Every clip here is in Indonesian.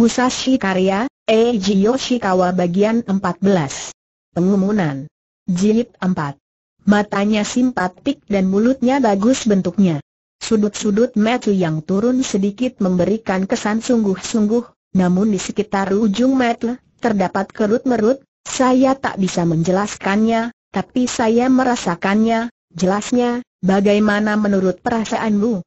Musashi Karya, Eiji Yoshikawa bagian 14. Pengumuman. Jilid 4. Matanya simpatik dan mulutnya bagus bentuknya. Sudut-sudut metu yang turun sedikit memberikan kesan sungguh-sungguh, namun di sekitar ujung metu, terdapat kerut-merut, saya tak bisa menjelaskannya, tapi saya merasakannya, jelasnya, bagaimana menurut perasaanmu?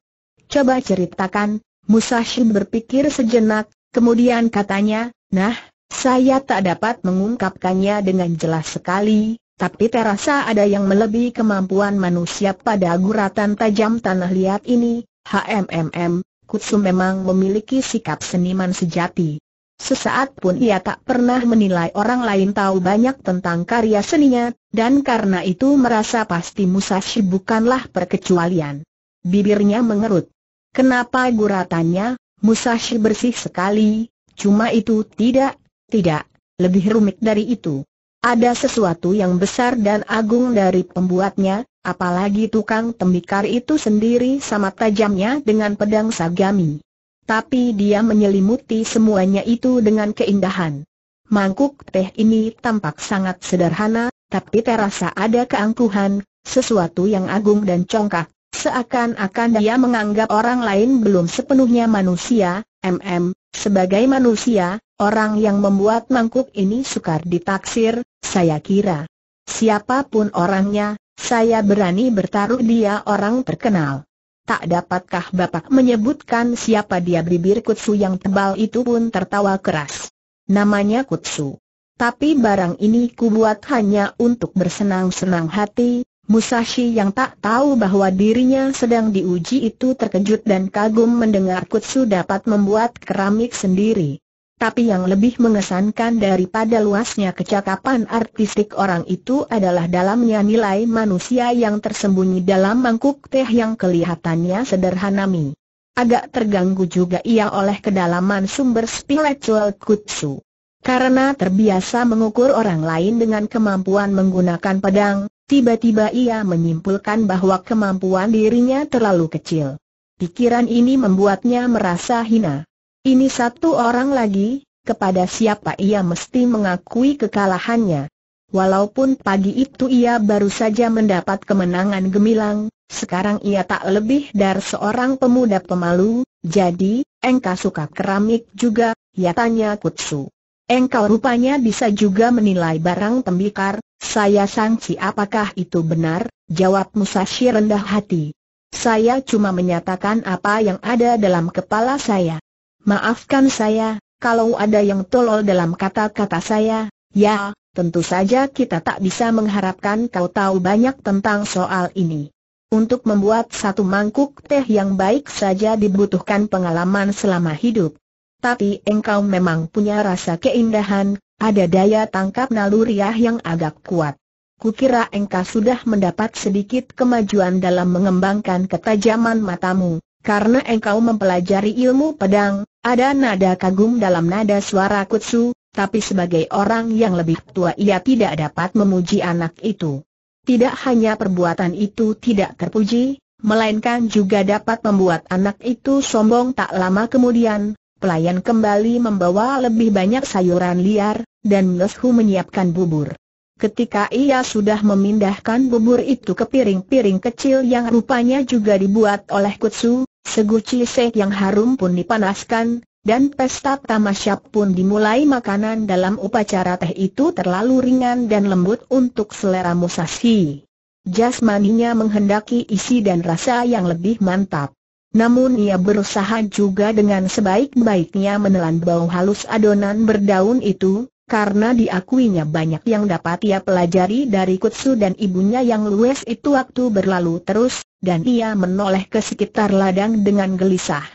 Coba ceritakan, Musashi berpikir sejenak, Kemudian katanya, nah, saya tak dapat mengungkapkannya dengan jelas sekali, tapi terasa ada yang melebihi kemampuan manusia pada guratan tajam tanah liat ini, HMMM, Kutsu memang memiliki sikap seniman sejati. Sesaat pun ia tak pernah menilai orang lain tahu banyak tentang karya seninya, dan karena itu merasa pasti Musashi bukanlah perkecualian. Bibirnya mengerut. Kenapa guratannya, Musashi bersih sekali, cuma itu tidak, tidak, lebih rumit dari itu. Ada sesuatu yang besar dan agung dari pembuatnya, apalagi tukang tembikar itu sendiri sama tajamnya dengan pedang sagami. Tapi dia menyelimuti semuanya itu dengan keindahan. Mangkuk teh ini tampak sangat sederhana, tapi terasa ada keangkuhan, sesuatu yang agung dan congkak, Seakan-akan dia menganggap orang lain belum sepenuhnya manusia, MM, sebagai manusia, orang yang membuat mangkuk ini sukar ditaksir, saya kira. Siapapun orangnya, saya berani bertaruh dia orang terkenal. Tak dapatkah Bapak menyebutkan siapa dia bibir Kutsu yang tebal itu pun tertawa keras. Namanya Kutsu. Tapi barang ini kubuat hanya untuk bersenang-senang hati, Musashi yang tak tahu bahwa dirinya sedang diuji itu terkejut dan kagum mendengar Kutsu dapat membuat keramik sendiri. Tapi yang lebih mengesankan daripada luasnya kecakapan artistik orang itu adalah dalamnya nilai manusia yang tersembunyi dalam mangkuk teh yang kelihatannya sederhana mi. Agak terganggu juga ia oleh kedalaman sumber spiritual Kutsu. Karena terbiasa mengukur orang lain dengan kemampuan menggunakan pedang, tiba-tiba ia menyimpulkan bahwa kemampuan dirinya terlalu kecil. Pikiran ini membuatnya merasa hina. Ini satu orang lagi, kepada siapa ia mesti mengakui kekalahannya. Walaupun pagi itu ia baru saja mendapat kemenangan gemilang, sekarang ia tak lebih dari seorang pemuda pemalu, jadi, engkau suka keramik juga, ya tanya Kutsu. Engkau rupanya bisa juga menilai barang tembikar, saya sangsi apakah itu benar, jawab Musashi rendah hati. Saya cuma menyatakan apa yang ada dalam kepala saya. Maafkan saya, kalau ada yang tolol dalam kata-kata saya, ya, tentu saja kita tak bisa mengharapkan kau tahu banyak tentang soal ini. Untuk membuat satu mangkuk teh yang baik saja dibutuhkan pengalaman selama hidup tapi engkau memang punya rasa keindahan, ada daya tangkap naluriah yang agak kuat. Kukira engkau sudah mendapat sedikit kemajuan dalam mengembangkan ketajaman matamu, karena engkau mempelajari ilmu pedang, ada nada kagum dalam nada suara kutsu, tapi sebagai orang yang lebih tua ia tidak dapat memuji anak itu. Tidak hanya perbuatan itu tidak terpuji, melainkan juga dapat membuat anak itu sombong tak lama kemudian, pelayan kembali membawa lebih banyak sayuran liar, dan Leshu menyiapkan bubur. Ketika ia sudah memindahkan bubur itu ke piring-piring kecil yang rupanya juga dibuat oleh kutsu, seguci seh yang harum pun dipanaskan, dan pesta tamasyap pun dimulai makanan dalam upacara teh itu terlalu ringan dan lembut untuk selera Musashi. Jasmaninya menghendaki isi dan rasa yang lebih mantap. Namun ia berusaha juga dengan sebaik-baiknya menelan bau halus adonan berdaun itu, karena diakuinya banyak yang dapat ia pelajari dari Kutsu dan ibunya yang luwes itu waktu berlalu terus, dan ia menoleh ke sekitar ladang dengan gelisah.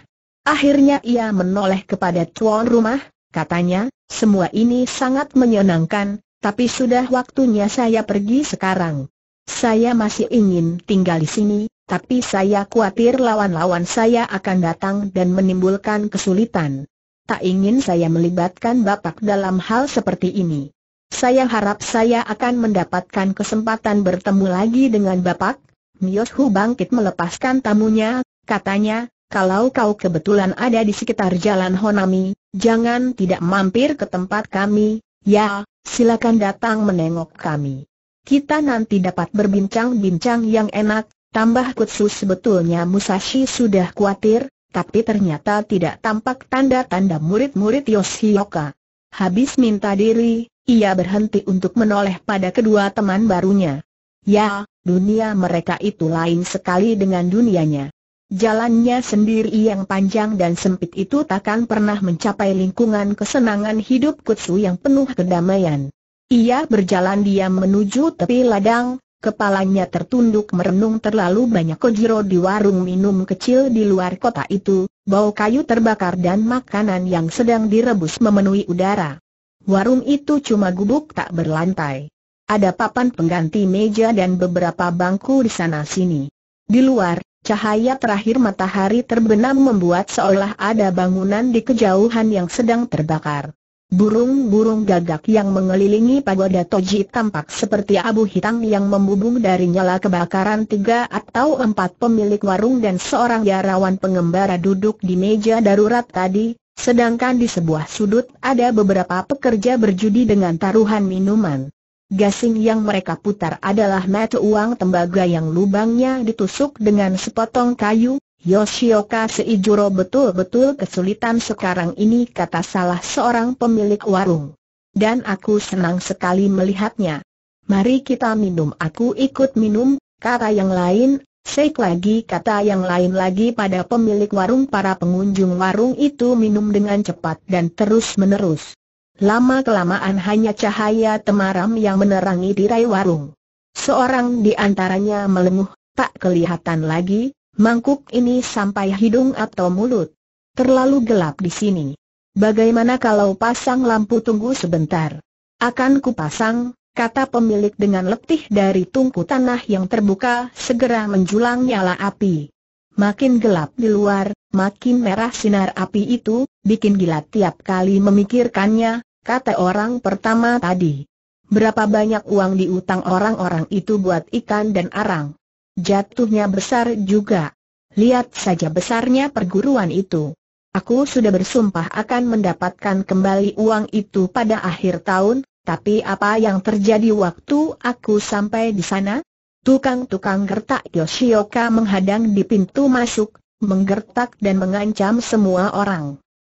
Akhirnya ia menoleh kepada tuan rumah, katanya, semua ini sangat menyenangkan, tapi sudah waktunya saya pergi sekarang. Saya masih ingin tinggal di sini, tapi saya khawatir lawan-lawan saya akan datang dan menimbulkan kesulitan. Tak ingin saya melibatkan Bapak dalam hal seperti ini. Saya harap saya akan mendapatkan kesempatan bertemu lagi dengan Bapak. Mios bangkit melepaskan tamunya, katanya, kalau kau kebetulan ada di sekitar jalan Honami, jangan tidak mampir ke tempat kami, ya, silakan datang menengok kami. Kita nanti dapat berbincang-bincang yang enak, Tambah Kutsu sebetulnya Musashi sudah khawatir, tapi ternyata tidak tampak tanda-tanda murid-murid Yoshioka. Habis minta diri, ia berhenti untuk menoleh pada kedua teman barunya. Ya, dunia mereka itu lain sekali dengan dunianya. Jalannya sendiri yang panjang dan sempit itu takkan pernah mencapai lingkungan kesenangan hidup Kutsu yang penuh kedamaian. Ia berjalan diam menuju tepi ladang, Kepalanya tertunduk merenung terlalu banyak kojiro di warung minum kecil di luar kota itu, bau kayu terbakar dan makanan yang sedang direbus memenuhi udara. Warung itu cuma gubuk tak berlantai. Ada papan pengganti meja dan beberapa bangku di sana-sini. Di luar, cahaya terakhir matahari terbenam membuat seolah ada bangunan di kejauhan yang sedang terbakar. Burung-burung gagak yang mengelilingi pagoda Toji tampak seperti abu hitam yang membubung dari nyala kebakaran tiga atau empat pemilik warung dan seorang jarawan pengembara duduk di meja darurat tadi, sedangkan di sebuah sudut ada beberapa pekerja berjudi dengan taruhan minuman. Gasing yang mereka putar adalah mata uang tembaga yang lubangnya ditusuk dengan sepotong kayu, Yoshioka Seijuro betul-betul kesulitan sekarang ini kata salah seorang pemilik warung. Dan aku senang sekali melihatnya. Mari kita minum aku ikut minum, kata yang lain, seik lagi kata yang lain lagi pada pemilik warung para pengunjung warung itu minum dengan cepat dan terus menerus. Lama-kelamaan hanya cahaya temaram yang menerangi tirai warung. Seorang di antaranya melenguh, tak kelihatan lagi, Mangkuk ini sampai hidung atau mulut. Terlalu gelap di sini. Bagaimana kalau pasang lampu tunggu sebentar? Akan kupasang, kata pemilik dengan letih dari tungku tanah yang terbuka, segera menjulang nyala api. Makin gelap di luar, makin merah sinar api itu, bikin gila tiap kali memikirkannya, kata orang pertama tadi. Berapa banyak uang diutang orang-orang itu buat ikan dan arang? Jatuhnya besar juga. Lihat saja besarnya perguruan itu. Aku sudah bersumpah akan mendapatkan kembali uang itu pada akhir tahun, tapi apa yang terjadi waktu aku sampai di sana? Tukang-tukang gertak Yoshioka menghadang di pintu masuk, menggertak dan mengancam semua orang.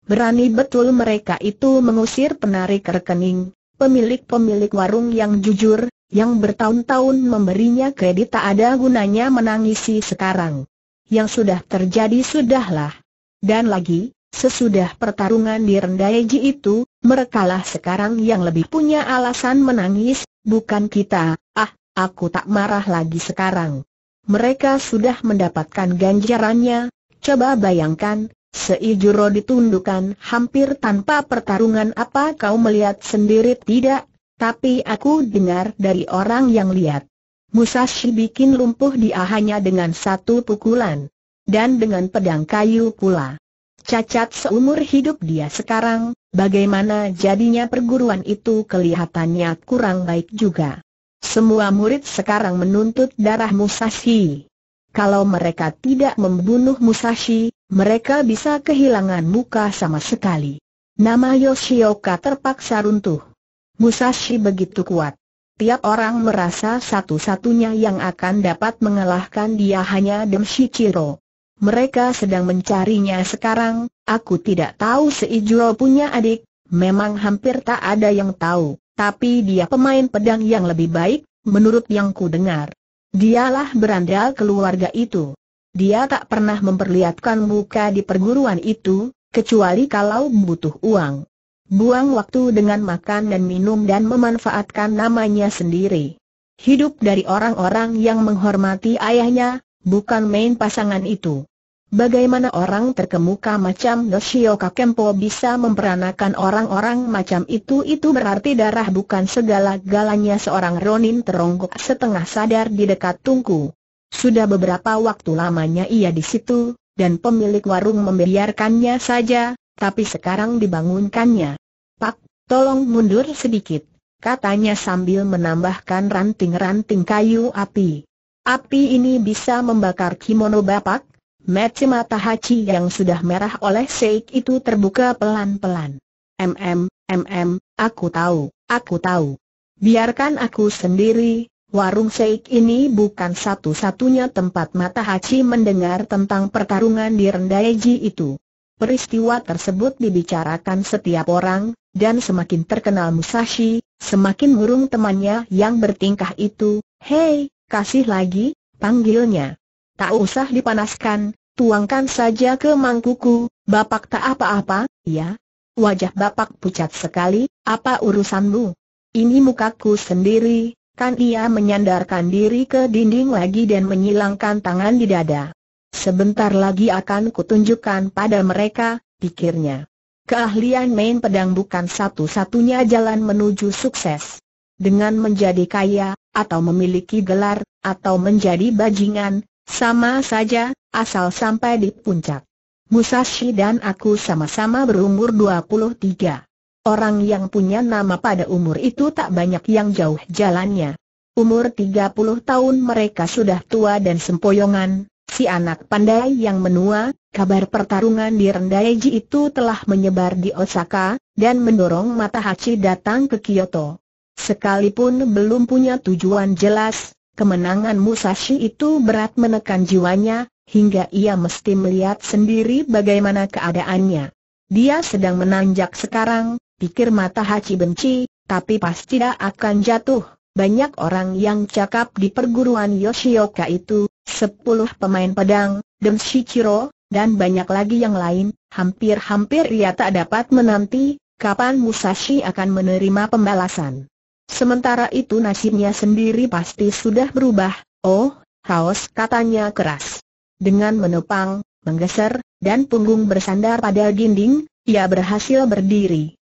Berani betul mereka itu mengusir penarik rekening, pemilik-pemilik warung yang jujur, yang bertahun-tahun memberinya kredit tak ada gunanya menangisi sekarang. Yang sudah terjadi sudahlah. Dan lagi, sesudah pertarungan di Rendaiji itu, merekalah sekarang yang lebih punya alasan menangis, bukan kita, ah, aku tak marah lagi sekarang. Mereka sudah mendapatkan ganjarannya, coba bayangkan, Seijuro ditundukkan hampir tanpa pertarungan apa kau melihat sendiri tidak, tapi aku dengar dari orang yang lihat. Musashi bikin lumpuh dia hanya dengan satu pukulan. Dan dengan pedang kayu pula. Cacat seumur hidup dia sekarang, bagaimana jadinya perguruan itu kelihatannya kurang baik juga. Semua murid sekarang menuntut darah Musashi. Kalau mereka tidak membunuh Musashi, mereka bisa kehilangan muka sama sekali. Nama Yoshioka terpaksa runtuh. Musashi begitu kuat. Tiap orang merasa satu-satunya yang akan dapat mengalahkan dia hanya Shichiro. Mereka sedang mencarinya sekarang, aku tidak tahu Seijuro punya adik, memang hampir tak ada yang tahu, tapi dia pemain pedang yang lebih baik, menurut yang ku dengar. Dialah berandal keluarga itu. Dia tak pernah memperlihatkan muka di perguruan itu, kecuali kalau butuh uang buang waktu dengan makan dan minum dan memanfaatkan namanya sendiri. Hidup dari orang-orang yang menghormati ayahnya, bukan main pasangan itu. Bagaimana orang terkemuka macam Noshioka Kempo bisa memperanakan orang-orang macam itu itu berarti darah bukan segala-galanya seorang Ronin teronggok setengah sadar di dekat tungku. Sudah beberapa waktu lamanya ia di situ, dan pemilik warung membiarkannya saja, tapi sekarang dibangunkannya. Tolong mundur sedikit, katanya sambil menambahkan ranting-ranting kayu api. Api ini bisa membakar kimono bapak, Mata mata Hachi yang sudah merah oleh seik itu terbuka pelan-pelan. MM, MM, aku tahu, aku tahu. Biarkan aku sendiri, warung seik ini bukan satu-satunya tempat mata Hachi mendengar tentang pertarungan di Rendaiji itu. Peristiwa tersebut dibicarakan setiap orang, dan semakin terkenal Musashi, semakin murung temannya yang bertingkah itu, Hei, kasih lagi, panggilnya. Tak usah dipanaskan, tuangkan saja ke mangkuku, bapak tak apa-apa, ya? Wajah bapak pucat sekali, apa urusanmu? Ini mukaku sendiri, kan ia menyandarkan diri ke dinding lagi dan menyilangkan tangan di dada. Sebentar lagi akan kutunjukkan pada mereka, pikirnya. Keahlian main pedang bukan satu-satunya jalan menuju sukses. Dengan menjadi kaya, atau memiliki gelar, atau menjadi bajingan, sama saja, asal sampai di puncak. Musashi dan aku sama-sama berumur 23. Orang yang punya nama pada umur itu tak banyak yang jauh jalannya. Umur 30 tahun mereka sudah tua dan sempoyongan, si anak pandai yang menua, kabar pertarungan di Rendaiji itu telah menyebar di Osaka, dan mendorong Mata Matahachi datang ke Kyoto. Sekalipun belum punya tujuan jelas, kemenangan Musashi itu berat menekan jiwanya, hingga ia mesti melihat sendiri bagaimana keadaannya. Dia sedang menanjak sekarang, pikir Mata Matahachi benci, tapi pasti tidak akan jatuh. Banyak orang yang cakap di perguruan Yoshioka itu, sepuluh pemain pedang, Demshichiro, dan banyak lagi yang lain, hampir-hampir ia tak dapat menanti, kapan Musashi akan menerima pembalasan. Sementara itu nasibnya sendiri pasti sudah berubah, oh, Haos katanya keras. Dengan menopang, menggeser, dan punggung bersandar pada dinding, ia berhasil berdiri.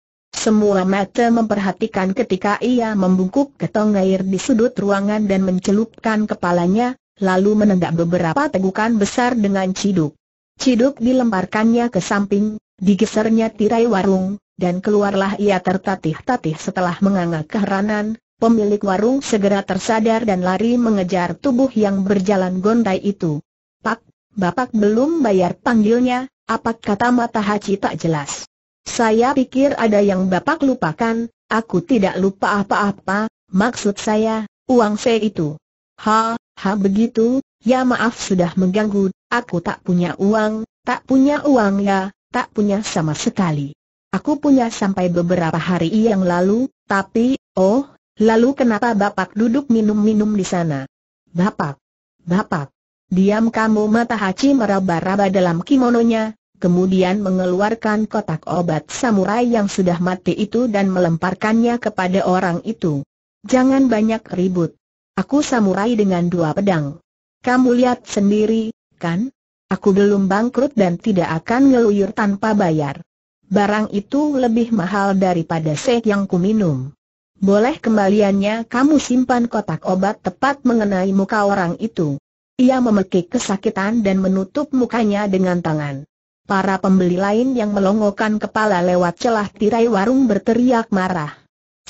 Semua mata memperhatikan ketika ia membungkuk ke tong air di sudut ruangan dan mencelupkan kepalanya, lalu menegak beberapa tegukan besar dengan ciduk. Ciduk dilemparkannya ke samping, digesernya tirai warung, dan keluarlah ia tertatih-tatih setelah menganga keheranan, pemilik warung segera tersadar dan lari mengejar tubuh yang berjalan gondai itu. Pak, bapak belum bayar panggilnya, apa kata mata haji tak jelas. Saya pikir ada yang Bapak lupakan, aku tidak lupa apa-apa, maksud saya, uang saya itu. Ha, ha begitu, ya maaf sudah mengganggu, aku tak punya uang, tak punya uang ya, tak punya sama sekali. Aku punya sampai beberapa hari yang lalu, tapi, oh, lalu kenapa Bapak duduk minum-minum di sana? Bapak, Bapak, diam kamu mata Haji meraba-raba dalam kimononya, kemudian mengeluarkan kotak obat samurai yang sudah mati itu dan melemparkannya kepada orang itu. Jangan banyak ribut. Aku samurai dengan dua pedang. Kamu lihat sendiri, kan? Aku belum bangkrut dan tidak akan ngeluyur tanpa bayar. Barang itu lebih mahal daripada seh yang kuminum. Boleh kembaliannya kamu simpan kotak obat tepat mengenai muka orang itu. Ia memekik kesakitan dan menutup mukanya dengan tangan. Para pembeli lain yang melongokkan kepala lewat celah tirai warung berteriak marah.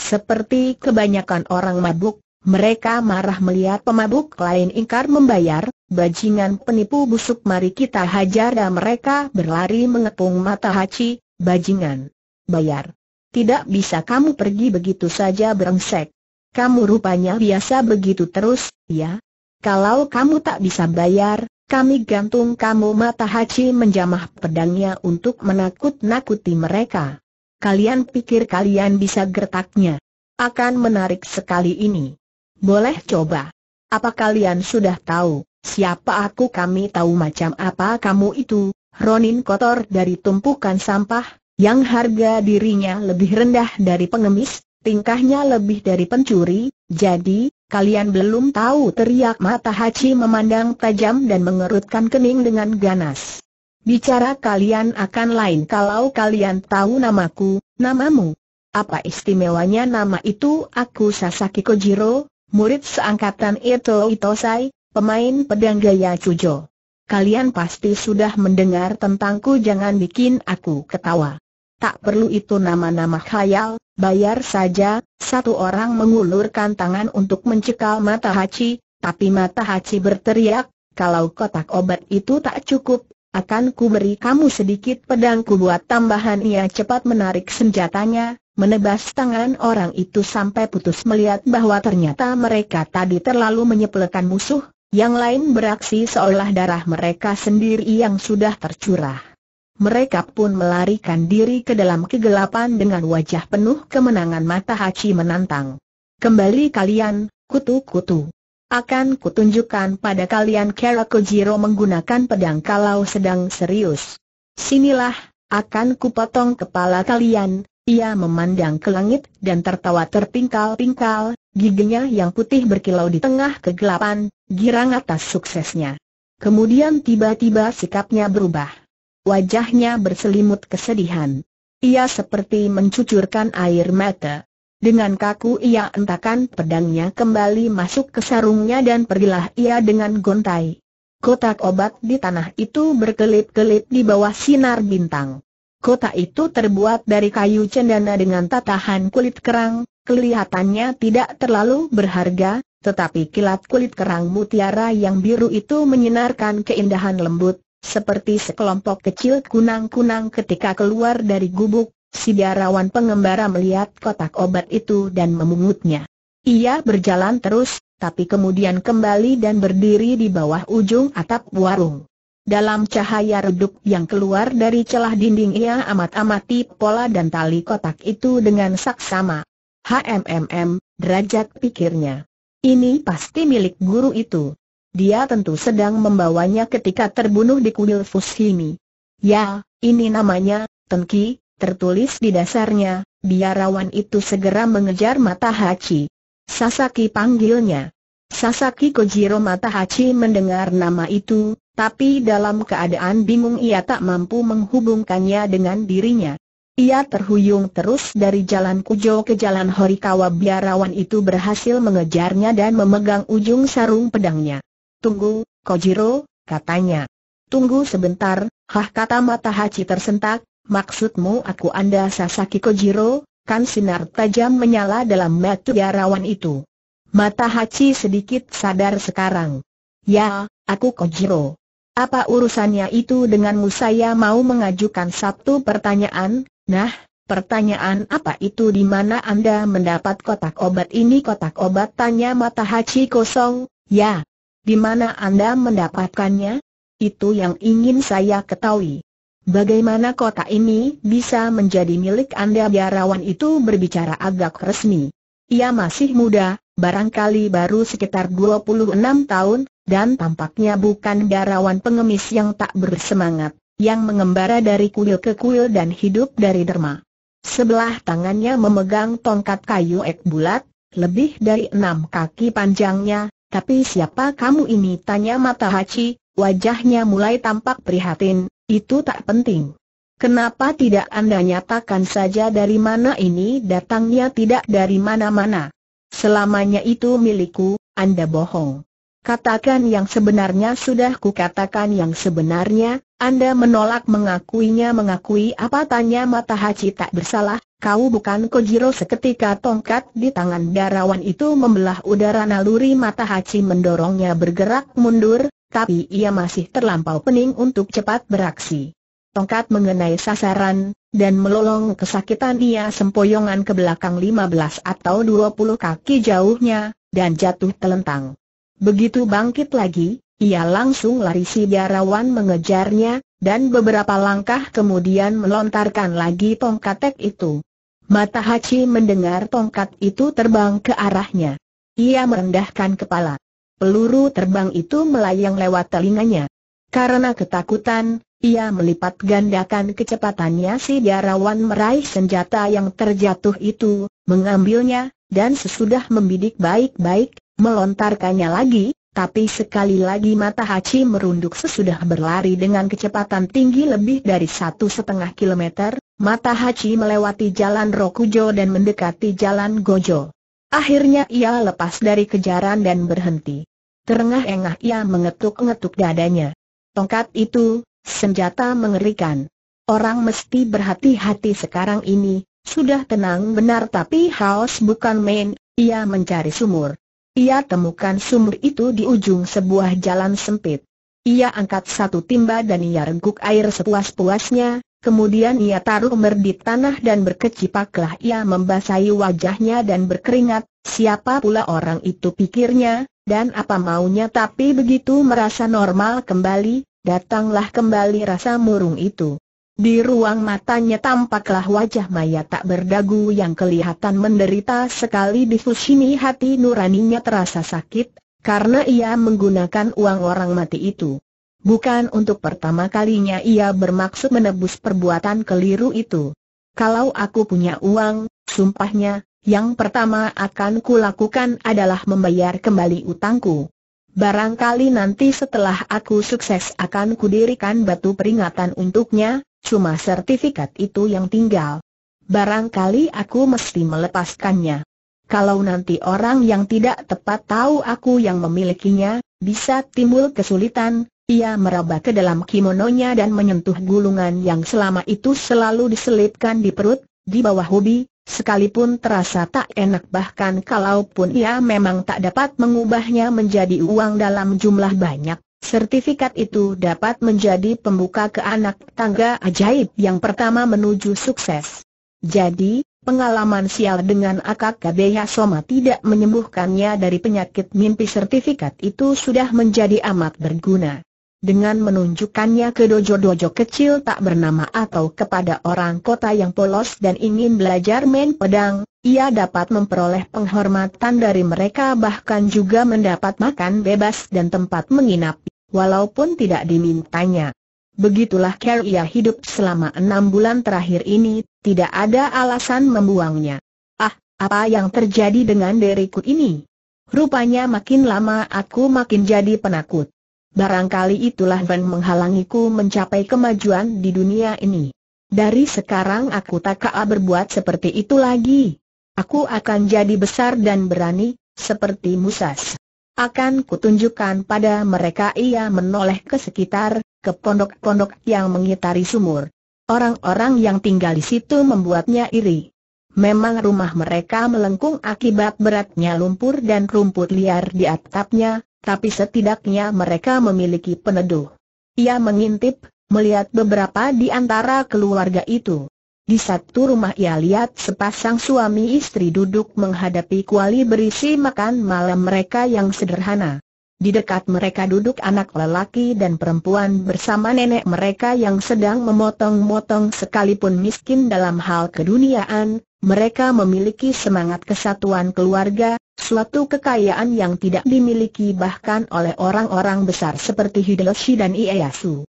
Seperti kebanyakan orang mabuk, mereka marah melihat pemabuk lain ingkar membayar, bajingan penipu busuk mari kita hajar dan mereka berlari mengepung mata haci, bajingan. Bayar. Tidak bisa kamu pergi begitu saja berengsek. Kamu rupanya biasa begitu terus, ya? Kalau kamu tak bisa bayar, kami gantung kamu mata Haji menjamah pedangnya untuk menakut-nakuti mereka. Kalian pikir kalian bisa gertaknya. Akan menarik sekali ini. Boleh coba. Apa kalian sudah tahu, siapa aku kami tahu macam apa kamu itu, Ronin kotor dari tumpukan sampah, yang harga dirinya lebih rendah dari pengemis, tingkahnya lebih dari pencuri, jadi, Kalian belum tahu teriak mata Hachi memandang tajam dan mengerutkan kening dengan ganas. Bicara kalian akan lain kalau kalian tahu namaku, namamu. Apa istimewanya nama itu aku Sasaki Kojiro, murid seangkatan Ito Itosai, pemain pedang gaya Cujo. Kalian pasti sudah mendengar tentangku jangan bikin aku ketawa tak perlu itu nama-nama khayal, bayar saja, satu orang mengulurkan tangan untuk mencekal mata Haji, tapi mata Haji berteriak, kalau kotak obat itu tak cukup, akan ku beri kamu sedikit pedang ku buat tambahan ia cepat menarik senjatanya, menebas tangan orang itu sampai putus melihat bahwa ternyata mereka tadi terlalu menyepelekan musuh, yang lain beraksi seolah darah mereka sendiri yang sudah tercurah mereka pun melarikan diri ke dalam kegelapan dengan wajah penuh kemenangan mata Hachi menantang. Kembali kalian, kutu-kutu. Akan kutunjukkan pada kalian Kera Kojiro menggunakan pedang kalau sedang serius. Sinilah, akan kupotong kepala kalian, ia memandang ke langit dan tertawa terpingkal-pingkal, giginya yang putih berkilau di tengah kegelapan, girang atas suksesnya. Kemudian tiba-tiba sikapnya berubah wajahnya berselimut kesedihan. Ia seperti mencucurkan air mata. Dengan kaku ia entakan pedangnya kembali masuk ke sarungnya dan pergilah ia dengan gontai. Kotak obat di tanah itu berkelip-kelip di bawah sinar bintang. Kotak itu terbuat dari kayu cendana dengan tatahan kulit kerang, kelihatannya tidak terlalu berharga, tetapi kilat kulit kerang mutiara yang biru itu menyinarkan keindahan lembut, seperti sekelompok kecil kunang-kunang ketika keluar dari gubuk, si biarawan pengembara melihat kotak obat itu dan memungutnya. Ia berjalan terus, tapi kemudian kembali dan berdiri di bawah ujung atap warung. Dalam cahaya redup yang keluar dari celah dinding ia amat-amati pola dan tali kotak itu dengan saksama. HMMM, derajat pikirnya. Ini pasti milik guru itu. Dia tentu sedang membawanya ketika terbunuh di kuil Fushimi. Ya, ini namanya, Tenki, tertulis di dasarnya, biarawan itu segera mengejar Mata Hachi. Sasaki panggilnya. Sasaki Kojiro Mata Hachi mendengar nama itu, tapi dalam keadaan bingung ia tak mampu menghubungkannya dengan dirinya. Ia terhuyung terus dari jalan Kujo ke jalan Horikawa biarawan itu berhasil mengejarnya dan memegang ujung sarung pedangnya. Tunggu, Kojiro, katanya. Tunggu sebentar, hah kata mata Hachi tersentak, maksudmu aku anda Sasaki Kojiro, kan sinar tajam menyala dalam metu biarawan itu. Mata Hachi sedikit sadar sekarang. Ya, aku Kojiro. Apa urusannya itu denganmu saya mau mengajukan satu pertanyaan, nah, Pertanyaan apa itu di mana Anda mendapat kotak obat ini kotak obat tanya mata Hachi kosong, ya, di mana Anda mendapatkannya? Itu yang ingin saya ketahui. Bagaimana kota ini bisa menjadi milik Anda biarawan itu berbicara agak resmi. Ia masih muda, barangkali baru sekitar 26 tahun, dan tampaknya bukan biarawan pengemis yang tak bersemangat, yang mengembara dari kuil ke kuil dan hidup dari derma. Sebelah tangannya memegang tongkat kayu ek bulat, lebih dari enam kaki panjangnya, tapi siapa kamu ini? Tanya Mata Haji, wajahnya mulai tampak prihatin, itu tak penting. Kenapa tidak Anda nyatakan saja dari mana ini datangnya tidak dari mana-mana? Selamanya itu milikku, Anda bohong. Katakan yang sebenarnya sudah kukatakan yang sebenarnya, Anda menolak mengakuinya mengakui apa tanya mata haji tak bersalah, Kau bukan Kojiro seketika tongkat di tangan darawan itu membelah udara naluri mata Hachi mendorongnya bergerak mundur, tapi ia masih terlampau pening untuk cepat beraksi. Tongkat mengenai sasaran, dan melolong kesakitan ia sempoyongan ke belakang 15 atau 20 kaki jauhnya, dan jatuh telentang. Begitu bangkit lagi, ia langsung lari si darawan mengejarnya, dan beberapa langkah kemudian melontarkan lagi tongkatek itu. Mata Hachi mendengar tongkat itu terbang ke arahnya. Ia merendahkan kepala. Peluru terbang itu melayang lewat telinganya. Karena ketakutan, ia melipat gandakan kecepatannya si Darawan meraih senjata yang terjatuh itu, mengambilnya, dan sesudah membidik baik-baik, melontarkannya lagi, tapi sekali lagi mata Hachi merunduk sesudah berlari dengan kecepatan tinggi lebih dari satu setengah kilometer, mata Hachi melewati jalan Rokujo dan mendekati jalan Gojo. Akhirnya ia lepas dari kejaran dan berhenti. Terengah-engah ia mengetuk-ngetuk dadanya. Tongkat itu, senjata mengerikan. Orang mesti berhati-hati sekarang ini, sudah tenang benar tapi haus bukan main, ia mencari sumur. Ia temukan sumur itu di ujung sebuah jalan sempit. Ia angkat satu timba dan ia reguk air sepuas-puasnya, kemudian ia taruh merdik tanah dan berkecipaklah ia membasahi wajahnya dan berkeringat, siapa pula orang itu pikirnya, dan apa maunya tapi begitu merasa normal kembali, datanglah kembali rasa murung itu. Di ruang matanya tampaklah wajah maya tak berdagu yang kelihatan menderita sekali di Fushimi hati nuraninya terasa sakit, karena ia menggunakan uang orang mati itu. Bukan untuk pertama kalinya ia bermaksud menebus perbuatan keliru itu. Kalau aku punya uang, sumpahnya, yang pertama akan kulakukan adalah membayar kembali utangku. Barangkali nanti setelah aku sukses akan kudirikan batu peringatan untuknya, cuma sertifikat itu yang tinggal. Barangkali aku mesti melepaskannya. Kalau nanti orang yang tidak tepat tahu aku yang memilikinya, bisa timbul kesulitan. Ia meraba ke dalam kimononya dan menyentuh gulungan yang selama itu selalu diselipkan di perut, di bawah hobi, sekalipun terasa tak enak bahkan kalaupun ia memang tak dapat mengubahnya menjadi uang dalam jumlah banyak. Sertifikat itu dapat menjadi pembuka ke anak tangga ajaib yang pertama menuju sukses. Jadi, pengalaman sial dengan AKKB Soma tidak menyembuhkannya dari penyakit mimpi sertifikat itu sudah menjadi amat berguna. Dengan menunjukkannya ke dojo-dojo kecil tak bernama atau kepada orang kota yang polos dan ingin belajar main pedang, ia dapat memperoleh penghormatan dari mereka bahkan juga mendapat makan bebas dan tempat menginap walaupun tidak dimintanya. Begitulah ia hidup selama enam bulan terakhir ini, tidak ada alasan membuangnya. Ah, apa yang terjadi dengan diriku ini? Rupanya makin lama aku makin jadi penakut. Barangkali itulah Ben menghalangiku mencapai kemajuan di dunia ini. Dari sekarang aku tak kaa berbuat seperti itu lagi. Aku akan jadi besar dan berani, seperti Musas. Akan kutunjukkan pada mereka ia menoleh ke sekitar, ke pondok-pondok yang mengitari sumur. Orang-orang yang tinggal di situ membuatnya iri. Memang rumah mereka melengkung akibat beratnya lumpur dan rumput liar di atapnya, tapi setidaknya mereka memiliki peneduh. Ia mengintip, melihat beberapa di antara keluarga itu. Di satu rumah ia lihat sepasang suami istri duduk menghadapi kuali berisi makan malam mereka yang sederhana. Di dekat mereka duduk anak lelaki dan perempuan bersama nenek mereka yang sedang memotong-motong sekalipun miskin dalam hal keduniaan, mereka memiliki semangat kesatuan keluarga, suatu kekayaan yang tidak dimiliki bahkan oleh orang-orang besar seperti Hideyoshi dan Ieyasu.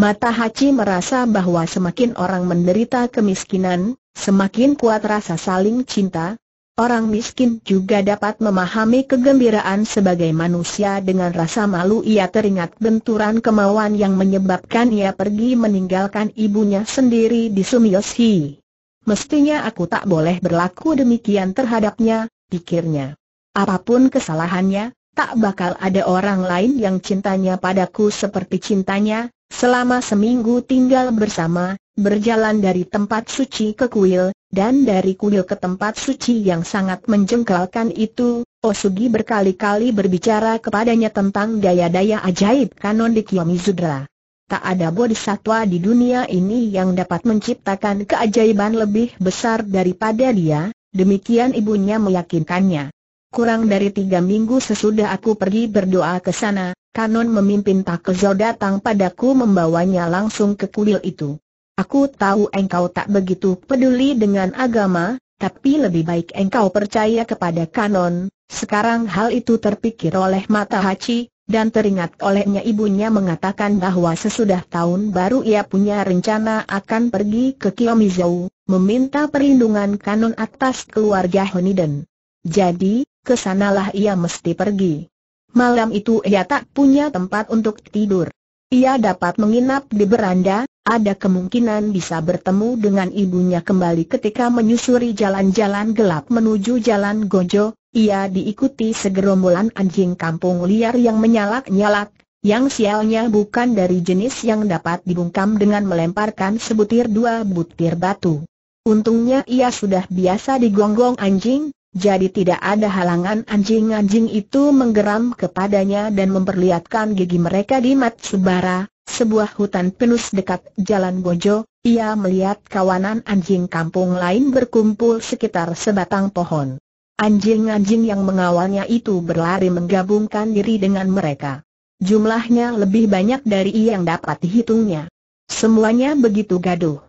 Mata Haji merasa bahwa semakin orang menderita kemiskinan, semakin kuat rasa saling cinta. Orang miskin juga dapat memahami kegembiraan sebagai manusia dengan rasa malu ia teringat benturan kemauan yang menyebabkan ia pergi meninggalkan ibunya sendiri di Sumiyoshi. Mestinya aku tak boleh berlaku demikian terhadapnya, pikirnya. Apapun kesalahannya, tak bakal ada orang lain yang cintanya padaku seperti cintanya, Selama seminggu tinggal bersama, berjalan dari tempat suci ke kuil, dan dari kuil ke tempat suci yang sangat menjengkelkan itu, Osugi berkali-kali berbicara kepadanya tentang daya-daya ajaib kanon di Kiyomizudra. Tak ada bodhisattva di dunia ini yang dapat menciptakan keajaiban lebih besar daripada dia, demikian ibunya meyakinkannya. Kurang dari tiga minggu sesudah aku pergi berdoa ke sana, Kanon memimpin Takezo datang padaku membawanya langsung ke kuil itu. Aku tahu engkau tak begitu peduli dengan agama, tapi lebih baik engkau percaya kepada Kanon. Sekarang hal itu terpikir oleh mata Hachi, dan teringat olehnya ibunya mengatakan bahwa sesudah tahun baru ia punya rencana akan pergi ke Kiyomizou, meminta perlindungan Kanon atas keluarga Honiden. Jadi, kesanalah ia mesti pergi. Malam itu ia tak punya tempat untuk tidur. Ia dapat menginap di beranda, ada kemungkinan bisa bertemu dengan ibunya kembali ketika menyusuri jalan-jalan gelap menuju jalan Gojo, ia diikuti segerombolan anjing kampung liar yang menyalak-nyalak, yang sialnya bukan dari jenis yang dapat dibungkam dengan melemparkan sebutir dua butir batu. Untungnya ia sudah biasa digonggong anjing, jadi tidak ada halangan anjing-anjing itu menggeram kepadanya dan memperlihatkan gigi mereka di Matsubara, sebuah hutan penuh dekat Jalan Bojo, ia melihat kawanan anjing kampung lain berkumpul sekitar sebatang pohon. Anjing-anjing yang mengawalnya itu berlari menggabungkan diri dengan mereka. Jumlahnya lebih banyak dari yang dapat dihitungnya. Semuanya begitu gaduh.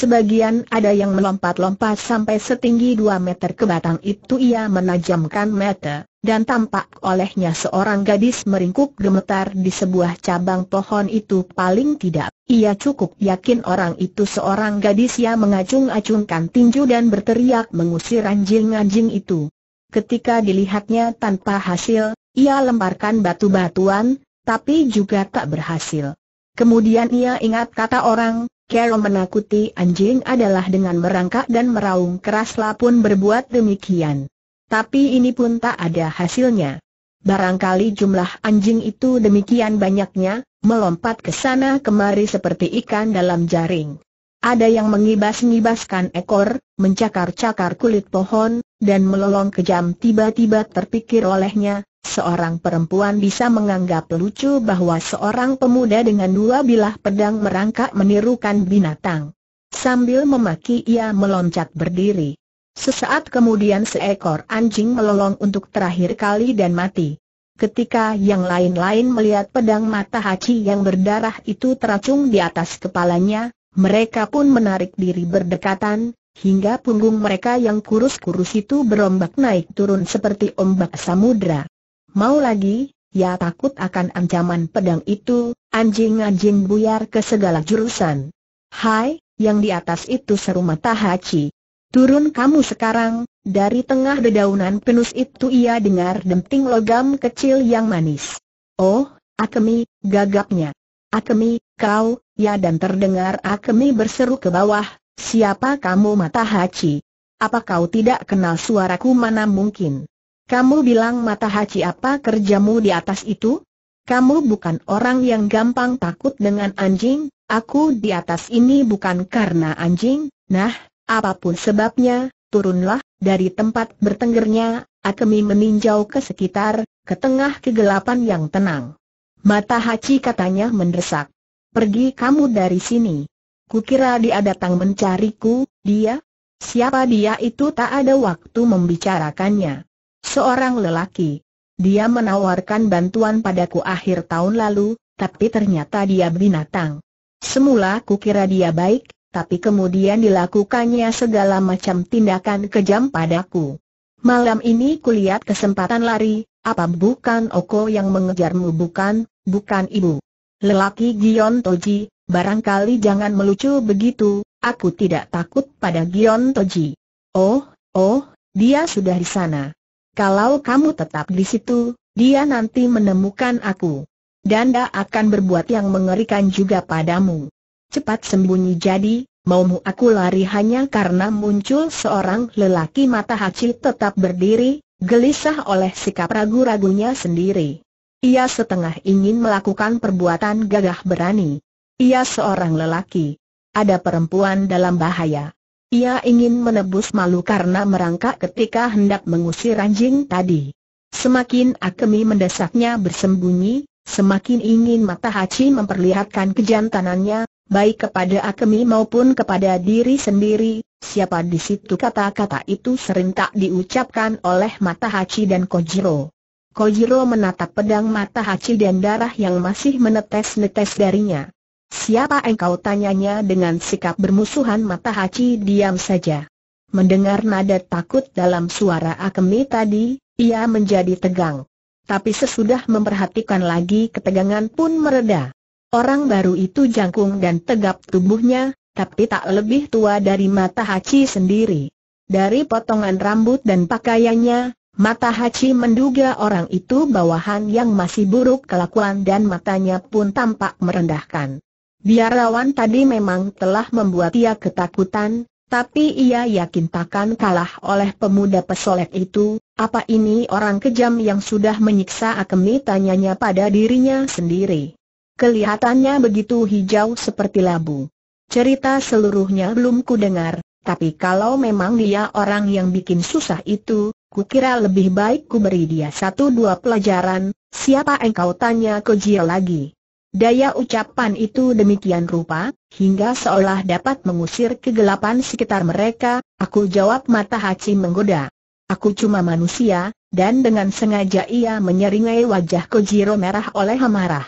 Sebagian ada yang melompat-lompat sampai setinggi dua meter ke batang itu ia menajamkan mata, dan tampak olehnya seorang gadis meringkuk gemetar di sebuah cabang pohon itu paling tidak. Ia cukup yakin orang itu seorang gadis yang mengacung-acungkan tinju dan berteriak mengusir anjing-anjing itu. Ketika dilihatnya tanpa hasil, ia lemparkan batu-batuan, tapi juga tak berhasil. Kemudian ia ingat kata orang, Kero menakuti anjing adalah dengan merangkak dan meraung keraslah pun berbuat demikian. Tapi ini pun tak ada hasilnya. Barangkali jumlah anjing itu demikian banyaknya, melompat ke sana kemari seperti ikan dalam jaring. Ada yang mengibas-ngibaskan ekor, mencakar-cakar kulit pohon, dan melolong kejam tiba-tiba terpikir olehnya, Seorang perempuan bisa menganggap lucu bahwa seorang pemuda dengan dua bilah pedang merangkak menirukan binatang. Sambil memaki ia meloncat berdiri. Sesaat kemudian seekor anjing melolong untuk terakhir kali dan mati. Ketika yang lain-lain melihat pedang mata Haji yang berdarah itu teracung di atas kepalanya, mereka pun menarik diri berdekatan, hingga punggung mereka yang kurus-kurus itu berombak naik turun seperti ombak samudra. Mau lagi, ya takut akan ancaman pedang itu, anjing-anjing buyar ke segala jurusan. Hai, yang di atas itu seru mata haci. Turun kamu sekarang, dari tengah dedaunan pinus itu ia dengar denting logam kecil yang manis. Oh, Akemi, gagapnya. Akemi, kau, ya dan terdengar Akemi berseru ke bawah, siapa kamu mata haci? Apa kau tidak kenal suaraku mana mungkin? Kamu bilang mata haji apa kerjamu di atas itu? Kamu bukan orang yang gampang takut dengan anjing, aku di atas ini bukan karena anjing, nah, apapun sebabnya, turunlah, dari tempat bertenggernya, Akemi meninjau ke sekitar, ke tengah kegelapan yang tenang. Mata haji katanya mendesak. Pergi kamu dari sini. Kukira dia datang mencariku, dia? Siapa dia itu tak ada waktu membicarakannya. Seorang lelaki. Dia menawarkan bantuan padaku akhir tahun lalu, tapi ternyata dia binatang. Semula kukira dia baik, tapi kemudian dilakukannya segala macam tindakan kejam padaku. Malam ini kulihat kesempatan lari, apa bukan Oko yang mengejarmu bukan, bukan ibu. Lelaki Gion Toji, barangkali jangan melucu begitu, aku tidak takut pada Gion Toji. Oh, oh, dia sudah di sana. Kalau kamu tetap di situ, dia nanti menemukan aku. dan Danda akan berbuat yang mengerikan juga padamu. Cepat sembunyi jadi, maumu aku lari hanya karena muncul seorang lelaki mata haci tetap berdiri, gelisah oleh sikap ragu-ragunya sendiri. Ia setengah ingin melakukan perbuatan gagah berani. Ia seorang lelaki. Ada perempuan dalam bahaya. Ia ingin menebus malu karena merangkak ketika hendak mengusir anjing tadi. Semakin Akemi mendesaknya bersembunyi, semakin ingin mata Hachi memperlihatkan kejantanannya, baik kepada Akemi maupun kepada diri sendiri, siapa di situ kata-kata itu serentak diucapkan oleh mata Hachi dan Kojiro. Kojiro menatap pedang mata Hachi dan darah yang masih menetes-netes darinya. Siapa engkau tanyanya dengan sikap bermusuhan mata Haji diam saja. Mendengar nada takut dalam suara Akemi tadi, ia menjadi tegang. Tapi sesudah memperhatikan lagi ketegangan pun mereda. Orang baru itu jangkung dan tegap tubuhnya, tapi tak lebih tua dari mata Haji sendiri. Dari potongan rambut dan pakaiannya, Mata Haji menduga orang itu bawahan yang masih buruk kelakuan dan matanya pun tampak merendahkan. Biarawan tadi memang telah membuat ia ketakutan, tapi ia yakin takkan kalah oleh pemuda pesolek itu, apa ini orang kejam yang sudah menyiksa Akemi tanyanya pada dirinya sendiri. Kelihatannya begitu hijau seperti labu. Cerita seluruhnya belum kudengar, tapi kalau memang dia orang yang bikin susah itu, kukira lebih baik ku beri dia satu dua pelajaran, siapa engkau tanya ke Jia lagi. Daya ucapan itu demikian rupa, hingga seolah dapat mengusir kegelapan sekitar mereka, aku jawab mata Hachi menggoda. Aku cuma manusia, dan dengan sengaja ia menyeringai wajah Kojiro merah oleh amarah.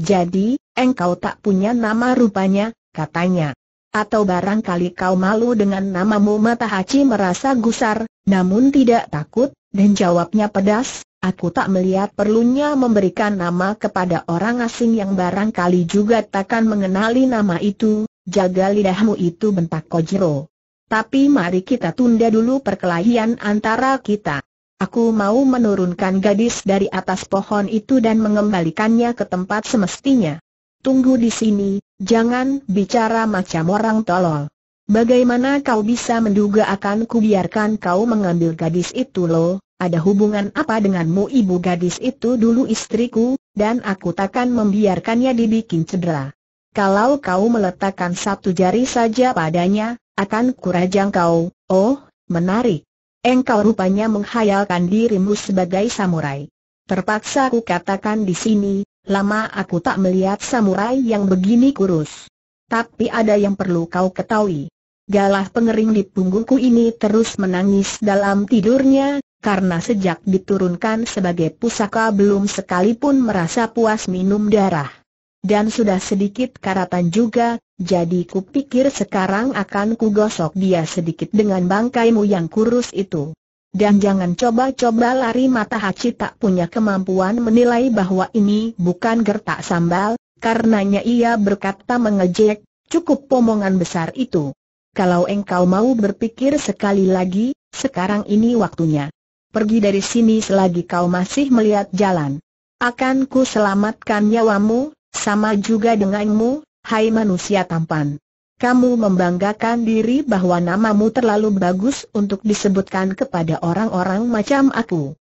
Jadi, engkau tak punya nama rupanya, katanya. Atau barangkali kau malu dengan namamu Mata Hachi merasa gusar, namun tidak takut, dan jawabnya pedas, Aku tak melihat perlunya memberikan nama kepada orang asing yang barangkali juga takkan mengenali nama itu, jaga lidahmu itu bentak Kojiro. Tapi mari kita tunda dulu perkelahian antara kita. Aku mau menurunkan gadis dari atas pohon itu dan mengembalikannya ke tempat semestinya. Tunggu di sini, jangan bicara macam orang tolol. Bagaimana kau bisa menduga akan kubiarkan kau mengambil gadis itu loh? ada hubungan apa denganmu ibu gadis itu dulu istriku, dan aku takkan membiarkannya dibikin cedera. Kalau kau meletakkan satu jari saja padanya, akan kurajang kau, oh, menarik. Engkau rupanya menghayalkan dirimu sebagai samurai. Terpaksa aku katakan di sini, lama aku tak melihat samurai yang begini kurus. Tapi ada yang perlu kau ketahui. Galah pengering di punggungku ini terus menangis dalam tidurnya, karena sejak diturunkan sebagai pusaka belum sekalipun merasa puas minum darah. Dan sudah sedikit karatan juga, jadi kupikir sekarang akan kugosok dia sedikit dengan bangkaimu yang kurus itu. Dan jangan coba-coba lari mata Hachi tak punya kemampuan menilai bahwa ini bukan gertak sambal, karenanya ia berkata mengejek, cukup pomongan besar itu. Kalau engkau mau berpikir sekali lagi, sekarang ini waktunya pergi dari sini selagi kau masih melihat jalan. Akan ku selamatkan nyawamu, sama juga denganmu, hai manusia tampan. Kamu membanggakan diri bahwa namamu terlalu bagus untuk disebutkan kepada orang-orang macam aku.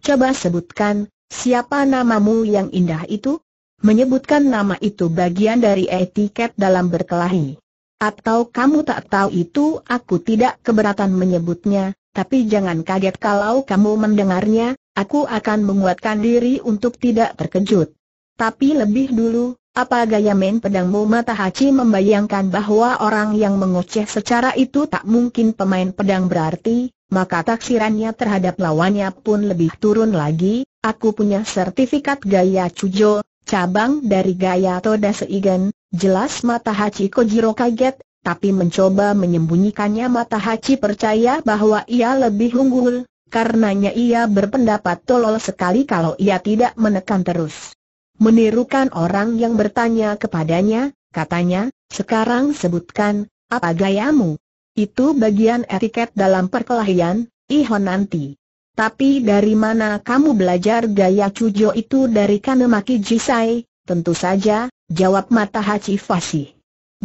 Coba sebutkan, siapa namamu yang indah itu? Menyebutkan nama itu bagian dari etiket dalam berkelahi. Atau kamu tak tahu itu aku tidak keberatan menyebutnya, tapi jangan kaget kalau kamu mendengarnya, aku akan menguatkan diri untuk tidak terkejut. Tapi lebih dulu, apa gaya main pedangmu mata haci membayangkan bahwa orang yang mengoceh secara itu tak mungkin pemain pedang berarti, maka taksirannya terhadap lawannya pun lebih turun lagi, aku punya sertifikat gaya Cujo, cabang dari gaya Toda Seigen, jelas mata haci Kojiro kaget, tapi mencoba menyembunyikannya mata Haji percaya bahwa ia lebih unggul, karenanya ia berpendapat tolol sekali kalau ia tidak menekan terus. Menirukan orang yang bertanya kepadanya, katanya, sekarang sebutkan, apa gayamu? Itu bagian etiket dalam perkelahian, iho nanti. Tapi dari mana kamu belajar gaya cujo itu dari Kanemaki Jisai? Tentu saja, jawab mata Haji Fasih.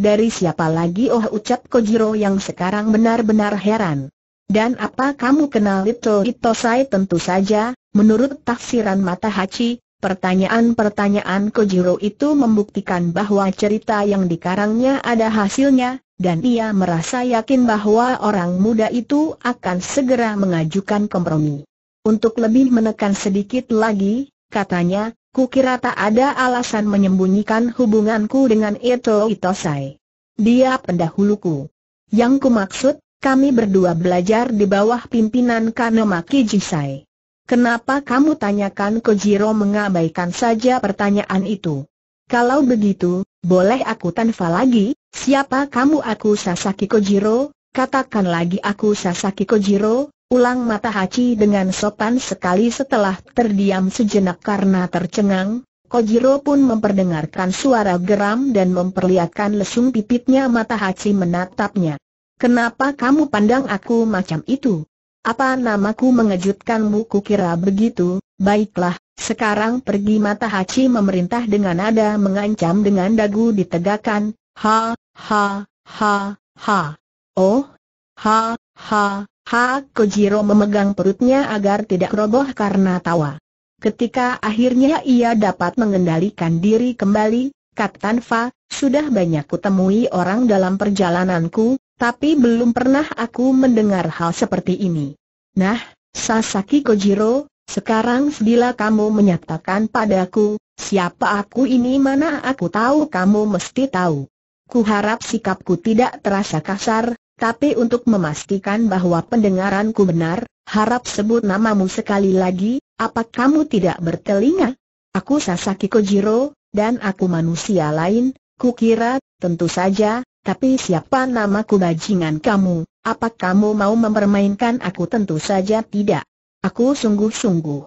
Dari siapa lagi oh ucap Kojiro yang sekarang benar-benar heran. Dan apa kamu kenal Little Itosai tentu saja, menurut tafsiran mata Hachi, pertanyaan-pertanyaan Kojiro itu membuktikan bahwa cerita yang dikarangnya ada hasilnya, dan ia merasa yakin bahwa orang muda itu akan segera mengajukan kompromi. Untuk lebih menekan sedikit lagi, katanya, Kukira tak ada alasan menyembunyikan hubunganku dengan Ito Itosai. Dia pendahuluku. Yang kumaksud, kami berdua belajar di bawah pimpinan Kanemaki Jisai. Kenapa kamu tanyakan Kojiro mengabaikan saja pertanyaan itu? Kalau begitu, boleh aku tanpa lagi, siapa kamu aku Sasaki Kojiro? Katakan lagi aku Sasaki Kojiro, Ulang mata Hachi dengan sopan sekali setelah terdiam sejenak karena tercengang, Kojiro pun memperdengarkan suara geram dan memperlihatkan lesung pipitnya mata Hachi menatapnya. Kenapa kamu pandang aku macam itu? Apa namaku mengejutkanmu kira begitu? Baiklah, sekarang pergi mata Hachi memerintah dengan nada mengancam dengan dagu ditegakkan. Ha, ha, ha, ha. Oh, ha, ha, Ha Kojiro memegang perutnya agar tidak roboh karena tawa. Ketika akhirnya ia dapat mengendalikan diri kembali, Kak Tanfa, sudah banyak kutemui orang dalam perjalananku, tapi belum pernah aku mendengar hal seperti ini. Nah, Sasaki Kojiro, sekarang bila kamu menyatakan padaku, siapa aku ini mana aku tahu kamu mesti tahu. Kuharap sikapku tidak terasa kasar, tapi untuk memastikan bahwa pendengaranku benar, harap sebut namamu sekali lagi, apa kamu tidak bertelinga? Aku Sasaki Kojiro, dan aku manusia lain, kukira, tentu saja, tapi siapa namaku bajingan kamu, apa kamu mau mempermainkan aku tentu saja tidak. Aku sungguh-sungguh.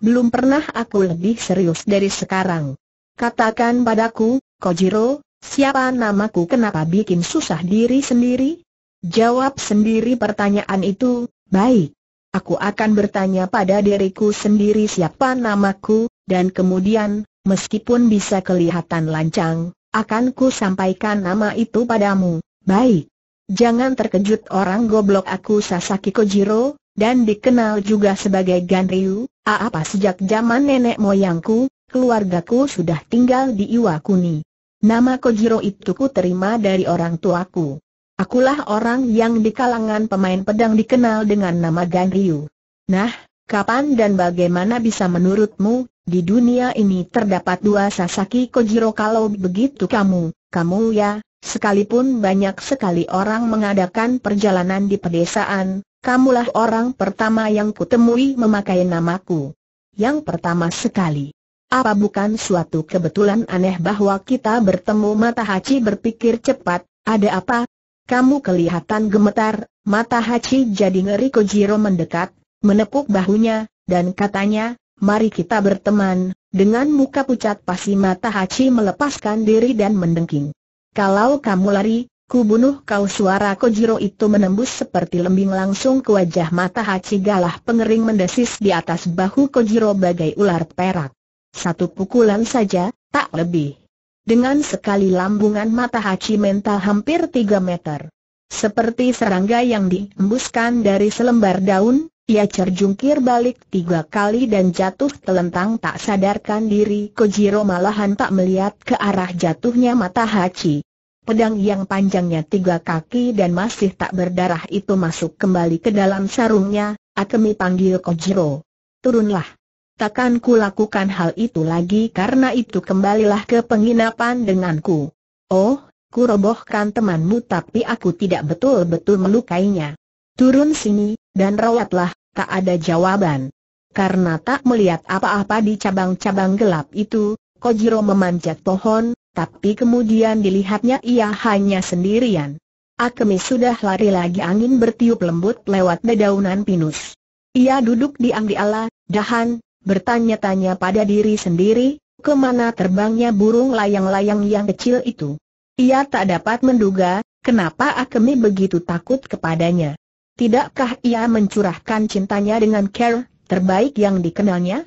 Belum pernah aku lebih serius dari sekarang. Katakan padaku, Kojiro, siapa namaku kenapa bikin susah diri sendiri? Jawab sendiri pertanyaan itu, baik. Aku akan bertanya pada diriku sendiri siapa namaku, dan kemudian, meskipun bisa kelihatan lancang, akan ku sampaikan nama itu padamu. Baik. Jangan terkejut orang goblok aku Sasaki Kojiro, dan dikenal juga sebagai Ganryu, apa sejak zaman nenek moyangku, keluargaku sudah tinggal di Iwakuni. Nama Kojiro itu ku terima dari orang tuaku. Akulah orang yang di kalangan pemain pedang dikenal dengan nama Gan Ryu. Nah, kapan dan bagaimana bisa menurutmu, di dunia ini terdapat dua Sasaki Kojiro kalau begitu kamu, kamu ya, sekalipun banyak sekali orang mengadakan perjalanan di pedesaan, kamulah orang pertama yang kutemui memakai namaku. Yang pertama sekali. Apa bukan suatu kebetulan aneh bahwa kita bertemu Matahachi berpikir cepat, ada apa, kamu kelihatan gemetar, mata Hachi jadi ngeri Kojiro mendekat, menepuk bahunya, dan katanya, mari kita berteman, dengan muka pucat pasi mata Hachi melepaskan diri dan mendengking. Kalau kamu lari, ku bunuh kau suara Kojiro itu menembus seperti lembing langsung ke wajah mata Hachi galah pengering mendesis di atas bahu Kojiro bagai ular perak. Satu pukulan saja, tak lebih. Dengan sekali lambungan mata Hachi mental hampir tiga meter. Seperti serangga yang diembuskan dari selembar daun, ia terjungkir balik tiga kali dan jatuh telentang tak sadarkan diri Kojiro malahan tak melihat ke arah jatuhnya mata Hachi. Pedang yang panjangnya tiga kaki dan masih tak berdarah itu masuk kembali ke dalam sarungnya, Akemi panggil Kojiro. Turunlah. Takkan ku lakukan hal itu lagi karena itu kembalilah ke penginapan denganku. Oh, ku robohkan temanmu tapi aku tidak betul-betul melukainya. Turun sini, dan rawatlah, tak ada jawaban. Karena tak melihat apa-apa di cabang-cabang gelap itu, Kojiro memanjat pohon, tapi kemudian dilihatnya ia hanya sendirian. Akemi sudah lari lagi angin bertiup lembut lewat dedaunan pinus. Ia duduk di angdiala, dahan, bertanya-tanya pada diri sendiri, kemana terbangnya burung layang-layang yang kecil itu. Ia tak dapat menduga, kenapa Akemi begitu takut kepadanya. Tidakkah ia mencurahkan cintanya dengan care terbaik yang dikenalnya?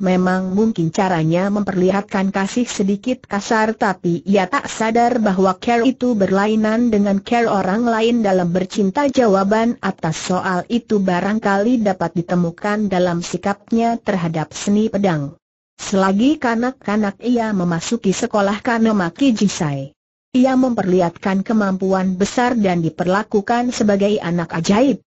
Memang mungkin caranya memperlihatkan kasih sedikit kasar tapi ia tak sadar bahwa care itu berlainan dengan care orang lain dalam bercinta jawaban atas soal itu barangkali dapat ditemukan dalam sikapnya terhadap seni pedang. Selagi kanak-kanak ia memasuki sekolah Kanomaki Jisai. Ia memperlihatkan kemampuan besar dan diperlakukan sebagai anak ajaib.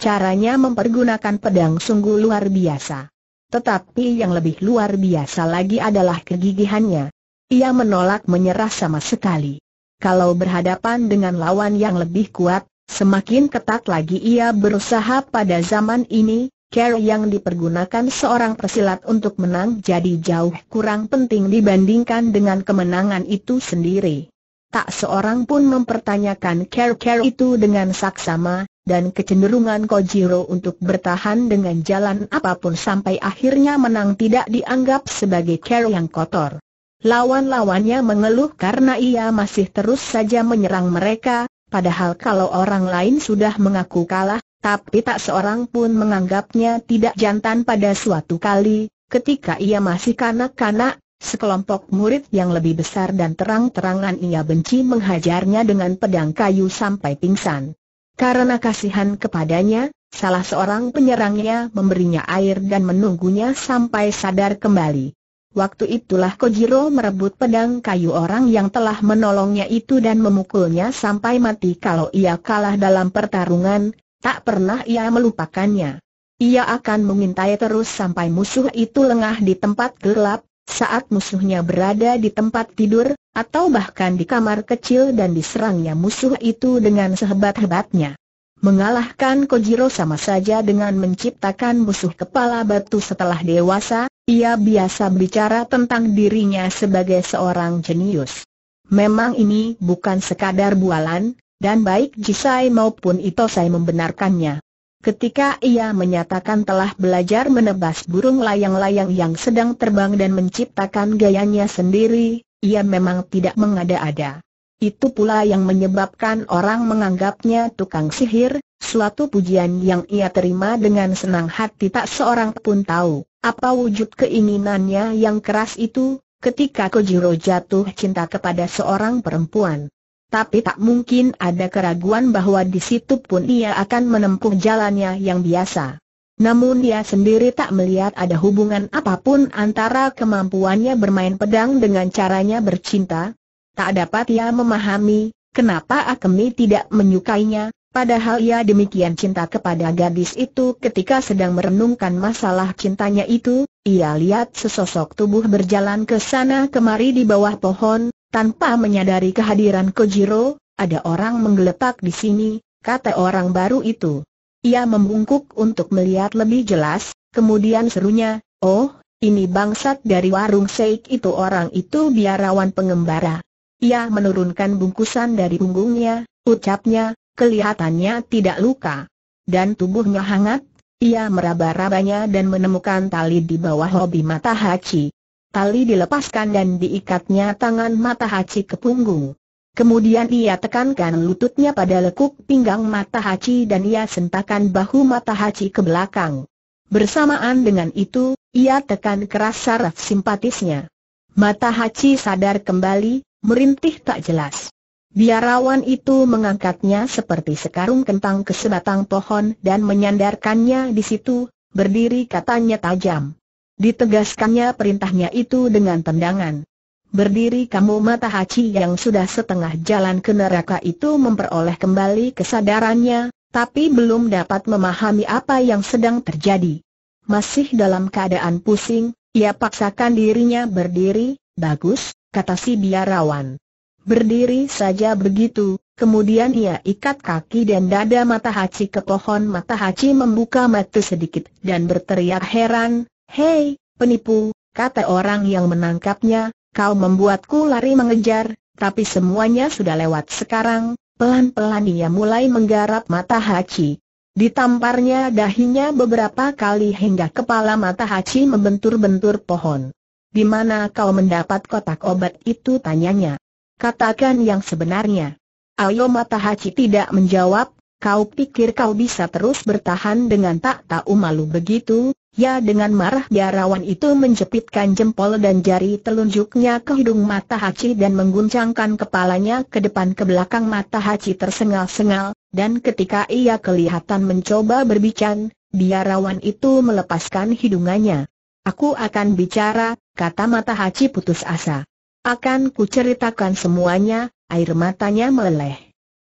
Caranya mempergunakan pedang sungguh luar biasa. Tetapi yang lebih luar biasa lagi adalah kegigihannya. Ia menolak menyerah sama sekali. Kalau berhadapan dengan lawan yang lebih kuat, semakin ketat lagi ia berusaha pada zaman ini, Care yang dipergunakan seorang persilat untuk menang jadi jauh kurang penting dibandingkan dengan kemenangan itu sendiri. Tak seorang pun mempertanyakan care-care itu dengan saksama, dan kecenderungan Kojiro untuk bertahan dengan jalan apapun sampai akhirnya menang tidak dianggap sebagai care yang kotor. Lawan-lawannya mengeluh karena ia masih terus saja menyerang mereka, padahal kalau orang lain sudah mengaku kalah, tapi tak seorang pun menganggapnya tidak jantan pada suatu kali, ketika ia masih kanak-kanak, sekelompok murid yang lebih besar dan terang-terangan ia benci menghajarnya dengan pedang kayu sampai pingsan. Karena kasihan kepadanya, salah seorang penyerangnya memberinya air dan menunggunya sampai sadar kembali. Waktu itulah Kojiro merebut pedang kayu orang yang telah menolongnya itu dan memukulnya sampai mati kalau ia kalah dalam pertarungan, tak pernah ia melupakannya. Ia akan mengintai terus sampai musuh itu lengah di tempat gelap, saat musuhnya berada di tempat tidur, atau bahkan di kamar kecil dan diserangnya musuh itu dengan sehebat-hebatnya. Mengalahkan Kojiro sama saja dengan menciptakan musuh kepala batu setelah dewasa, ia biasa bicara tentang dirinya sebagai seorang jenius. Memang ini bukan sekadar bualan, dan baik Jisai maupun Itosai membenarkannya. Ketika ia menyatakan telah belajar menebas burung layang-layang yang sedang terbang dan menciptakan gayanya sendiri, ia memang tidak mengada-ada. Itu pula yang menyebabkan orang menganggapnya tukang sihir, suatu pujian yang ia terima dengan senang hati tak seorang pun tahu apa wujud keinginannya yang keras itu ketika Kojiro jatuh cinta kepada seorang perempuan tapi tak mungkin ada keraguan bahwa di situ pun ia akan menempuh jalannya yang biasa. Namun dia sendiri tak melihat ada hubungan apapun antara kemampuannya bermain pedang dengan caranya bercinta. Tak dapat ia memahami, kenapa Akemi tidak menyukainya, padahal ia demikian cinta kepada gadis itu ketika sedang merenungkan masalah cintanya itu, ia lihat sesosok tubuh berjalan ke sana kemari di bawah pohon, tanpa menyadari kehadiran Kojiro, ada orang menggeletak di sini, kata orang baru itu. Ia membungkuk untuk melihat lebih jelas, kemudian serunya, oh, ini bangsat dari warung Seik itu orang itu biarawan pengembara. Ia menurunkan bungkusan dari punggungnya, ucapnya, kelihatannya tidak luka. Dan tubuhnya hangat, ia meraba-rabanya dan menemukan tali di bawah hobi mata Hachi. Tali dilepaskan dan diikatnya tangan Mata Haji ke punggung. Kemudian ia tekankan lututnya pada lekuk pinggang Mata Haji dan ia sentakan bahu Mata Haji ke belakang. Bersamaan dengan itu, ia tekan keras saraf simpatisnya. Mata Haji sadar kembali, merintih tak jelas. Biarawan itu mengangkatnya seperti sekarung kentang ke sebatang pohon dan menyandarkannya di situ, berdiri katanya tajam. Ditegaskannya perintahnya itu dengan tendangan. Berdiri kamu mata haji yang sudah setengah jalan ke neraka itu memperoleh kembali kesadarannya, tapi belum dapat memahami apa yang sedang terjadi. Masih dalam keadaan pusing, ia paksakan dirinya berdiri, bagus, kata si biarawan. Berdiri saja begitu, kemudian ia ikat kaki dan dada mata haji ke pohon mata haji membuka mata sedikit dan berteriak heran, Hei, penipu, kata orang yang menangkapnya, kau membuatku lari mengejar, tapi semuanya sudah lewat sekarang. Pelan-pelan ia mulai menggarap mata Hachi. Ditamparnya dahinya beberapa kali hingga kepala mata Hachi membentur-bentur pohon. Di mana kau mendapat kotak obat itu tanyanya. Katakan yang sebenarnya. Ayo mata Hachi tidak menjawab, kau pikir kau bisa terus bertahan dengan tak tahu malu begitu, Ya dengan marah biarawan itu menjepitkan jempol dan jari telunjuknya ke hidung mata Hachi dan mengguncangkan kepalanya ke depan ke belakang mata Hachi tersengal-sengal, dan ketika ia kelihatan mencoba berbican, biarawan itu melepaskan hidungannya. Aku akan bicara, kata mata Hachi putus asa. Akan kuceritakan semuanya, air matanya meleleh.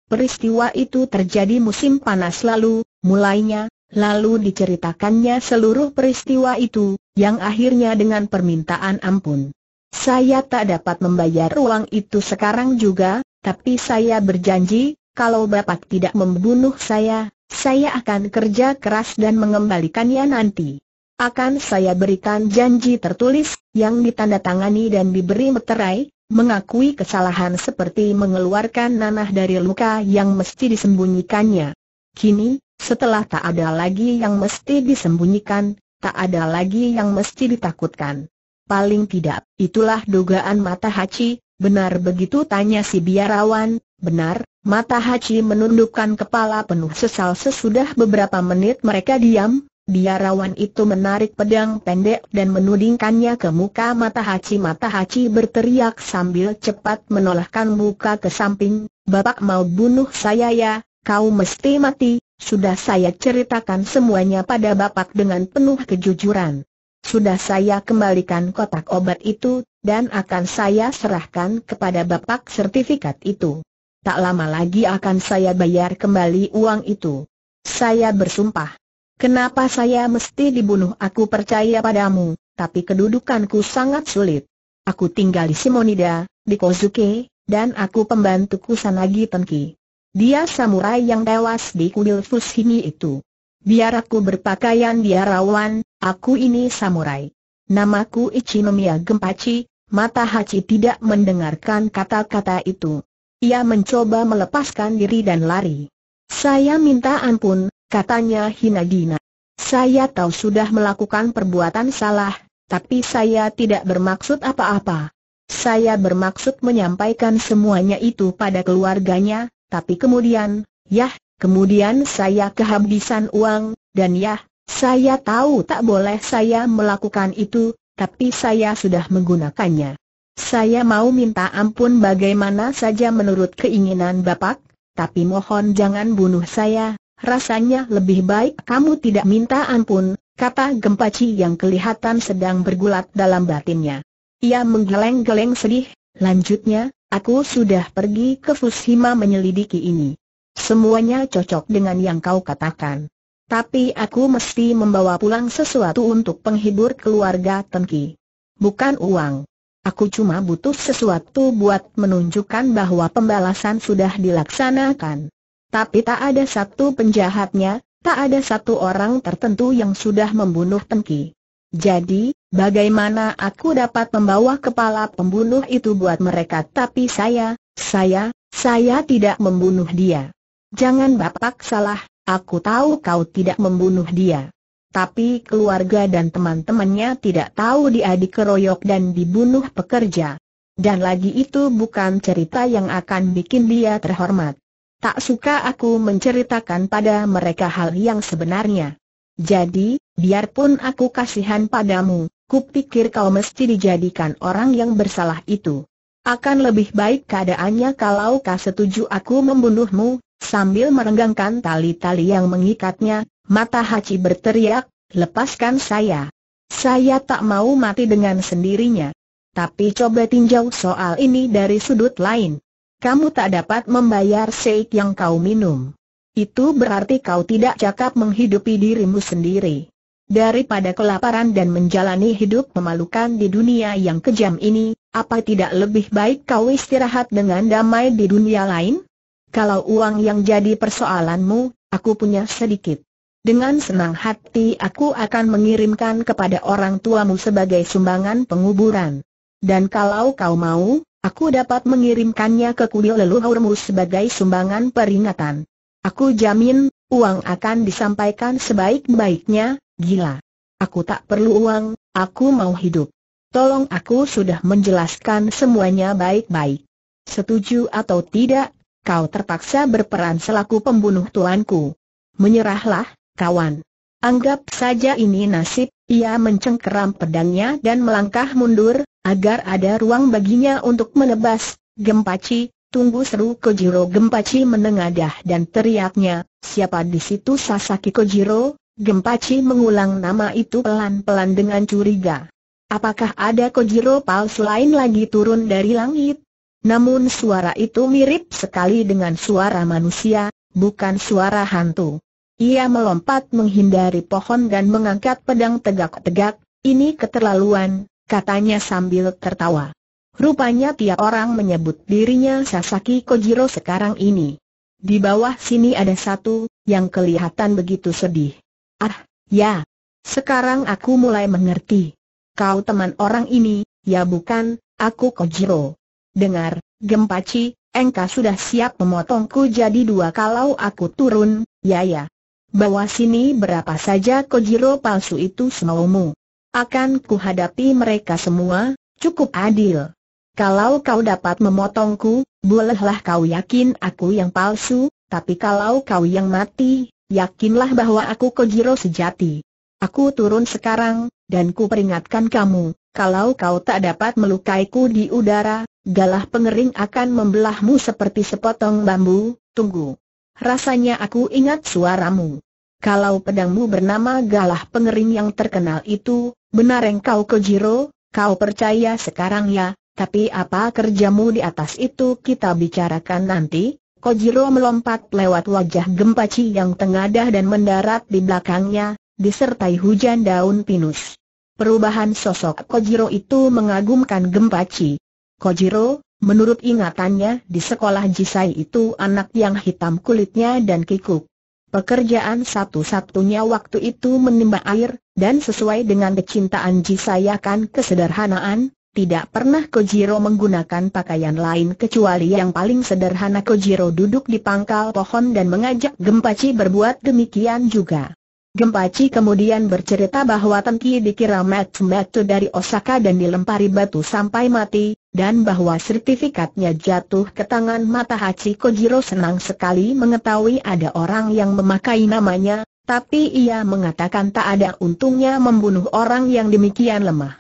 Peristiwa itu terjadi musim panas lalu, mulainya, Lalu diceritakannya seluruh peristiwa itu, yang akhirnya dengan permintaan ampun. Saya tak dapat membayar uang itu sekarang juga, tapi saya berjanji, kalau Bapak tidak membunuh saya, saya akan kerja keras dan mengembalikannya nanti. Akan saya berikan janji tertulis, yang ditandatangani dan diberi meterai, mengakui kesalahan seperti mengeluarkan nanah dari luka yang mesti disembunyikannya. Kini, setelah tak ada lagi yang mesti disembunyikan, tak ada lagi yang mesti ditakutkan. Paling tidak, itulah dugaan mata Haji, benar begitu tanya si biarawan, benar, mata Haji menundukkan kepala penuh sesal sesudah beberapa menit mereka diam, biarawan itu menarik pedang pendek dan menudingkannya ke muka mata Haji. Mata Haji berteriak sambil cepat menolakkan muka ke samping, Bapak mau bunuh saya ya, kau mesti mati, sudah saya ceritakan semuanya pada Bapak dengan penuh kejujuran. Sudah saya kembalikan kotak obat itu, dan akan saya serahkan kepada Bapak sertifikat itu. Tak lama lagi akan saya bayar kembali uang itu. Saya bersumpah. Kenapa saya mesti dibunuh? Aku percaya padamu, tapi kedudukanku sangat sulit. Aku tinggal di Simonida, di Kozuke, dan aku pembantuku Sanagi Tenki. Dia samurai yang tewas di kuil Fushimi itu. Biar aku berpakaian biarawan, aku ini samurai. Namaku Ichinomiya Gempachi, mata Hachi tidak mendengarkan kata-kata itu. Ia mencoba melepaskan diri dan lari. Saya minta ampun, katanya Hinagina. Saya tahu sudah melakukan perbuatan salah, tapi saya tidak bermaksud apa-apa. Saya bermaksud menyampaikan semuanya itu pada keluarganya, tapi kemudian, yah, kemudian saya kehabisan uang, dan yah, saya tahu tak boleh saya melakukan itu, tapi saya sudah menggunakannya. Saya mau minta ampun bagaimana saja menurut keinginan Bapak, tapi mohon jangan bunuh saya, rasanya lebih baik kamu tidak minta ampun, kata Gempaci yang kelihatan sedang bergulat dalam batinnya. Ia menggeleng-geleng sedih, lanjutnya, Aku sudah pergi ke Fushima menyelidiki ini. Semuanya cocok dengan yang kau katakan. Tapi aku mesti membawa pulang sesuatu untuk penghibur keluarga Tenki. Bukan uang. Aku cuma butuh sesuatu buat menunjukkan bahwa pembalasan sudah dilaksanakan. Tapi tak ada satu penjahatnya, tak ada satu orang tertentu yang sudah membunuh Tenki. Jadi, bagaimana aku dapat membawa kepala pembunuh itu buat mereka tapi saya, saya, saya tidak membunuh dia. Jangan bapak salah, aku tahu kau tidak membunuh dia. Tapi keluarga dan teman-temannya tidak tahu dia dikeroyok dan dibunuh pekerja. Dan lagi itu bukan cerita yang akan bikin dia terhormat. Tak suka aku menceritakan pada mereka hal yang sebenarnya. Jadi, Biarpun aku kasihan padamu, kupikir kau mesti dijadikan orang yang bersalah itu. Akan lebih baik keadaannya kalau kau setuju aku membunuhmu, sambil merenggangkan tali-tali yang mengikatnya, mata Haji berteriak, lepaskan saya. Saya tak mau mati dengan sendirinya. Tapi coba tinjau soal ini dari sudut lain. Kamu tak dapat membayar seik yang kau minum. Itu berarti kau tidak cakap menghidupi dirimu sendiri. Daripada kelaparan dan menjalani hidup memalukan di dunia yang kejam ini, apa tidak lebih baik kau istirahat dengan damai di dunia lain? Kalau uang yang jadi persoalanmu, aku punya sedikit. Dengan senang hati aku akan mengirimkan kepada orang tuamu sebagai sumbangan penguburan. Dan kalau kau mau, aku dapat mengirimkannya ke kuil leluhurmu sebagai sumbangan peringatan. Aku jamin, uang akan disampaikan sebaik-baiknya, Gila. Aku tak perlu uang, aku mau hidup. Tolong aku sudah menjelaskan semuanya baik-baik. Setuju atau tidak, kau terpaksa berperan selaku pembunuh tuanku. Menyerahlah, kawan. Anggap saja ini nasib, ia mencengkeram pedangnya dan melangkah mundur, agar ada ruang baginya untuk menebas. Gempaci, tunggu seru Kojiro Gempaci menengadah dan teriaknya, siapa di situ Sasaki Kojiro, Gempaci mengulang nama itu pelan-pelan dengan curiga. Apakah ada Kojiro palsu lain lagi turun dari langit? Namun suara itu mirip sekali dengan suara manusia, bukan suara hantu. Ia melompat menghindari pohon dan mengangkat pedang tegak-tegak, ini keterlaluan, katanya sambil tertawa. Rupanya tiap orang menyebut dirinya Sasaki Kojiro sekarang ini. Di bawah sini ada satu, yang kelihatan begitu sedih. Ah, ya. Sekarang aku mulai mengerti. Kau teman orang ini, ya bukan, aku Kojiro. Dengar, Gempaci, engkau sudah siap memotongku jadi dua kalau aku turun, ya ya. Bawa sini berapa saja Kojiro palsu itu semaumu. Akan kuhadapi mereka semua, cukup adil. Kalau kau dapat memotongku, bolehlah kau yakin aku yang palsu, tapi kalau kau yang mati, yakinlah bahwa aku Kojiro sejati. Aku turun sekarang, dan ku peringatkan kamu, kalau kau tak dapat melukai ku di udara, galah pengering akan membelahmu seperti sepotong bambu, tunggu. Rasanya aku ingat suaramu. Kalau pedangmu bernama galah pengering yang terkenal itu, benar engkau Kojiro, kau percaya sekarang ya, tapi apa kerjamu di atas itu kita bicarakan nanti, Kojiro melompat lewat wajah gempaci yang tengadah dan mendarat di belakangnya, disertai hujan daun pinus. Perubahan sosok Kojiro itu mengagumkan gempaci. Kojiro, menurut ingatannya di sekolah Jisai itu anak yang hitam kulitnya dan kikuk. Pekerjaan satu-satunya waktu itu menimba air, dan sesuai dengan kecintaan Jisai akan kesederhanaan, tidak pernah Kojiro menggunakan pakaian lain kecuali yang paling sederhana Kojiro duduk di pangkal pohon dan mengajak Gempaci berbuat demikian juga. Gempaci kemudian bercerita bahwa Tengki dikira metu-metu dari Osaka dan dilempari batu sampai mati, dan bahwa sertifikatnya jatuh ke tangan Matahachi Kojiro senang sekali mengetahui ada orang yang memakai namanya, tapi ia mengatakan tak ada untungnya membunuh orang yang demikian lemah.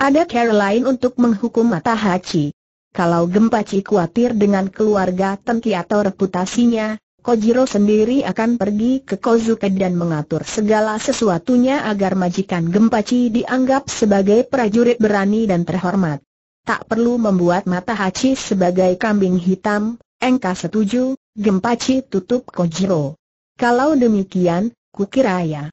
Ada cara lain untuk menghukum Matahachi. Kalau Gempachi khawatir dengan keluarga Tengki atau reputasinya, Kojiro sendiri akan pergi ke Kozuke dan mengatur segala sesuatunya agar majikan Gempachi dianggap sebagai prajurit berani dan terhormat. Tak perlu membuat mata Hachi sebagai kambing hitam, engka setuju, Gempachi tutup Kojiro. Kalau demikian, kukira ya.